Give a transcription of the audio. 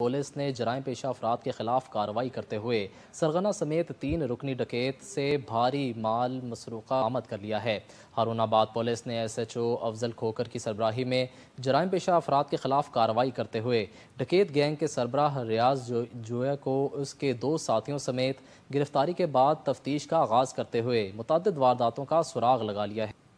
police نے جرائم پیشہ افراد کے خلاف کارروائی کرتے ہوئے سرغنہ سمیت تین رکنی ڈکیت سے بھاری مال مسروقہ آمد کر لیا ہے ہارون آباد پولیس نے ایس ایچ او افضل کھوکر کی سربراہی میں جرائم پیشہ افراد کے خلاف کاروائی کرتے ہوئے ڈکیت گینگ کے سربراہ ریاض جو اس کے دو ساتھیوں سمیت گرفتاری کے بعد تفتیش کا آغاز کرتے ہوئے متعدد وارداتوں کا سراغ لگا لیا ہے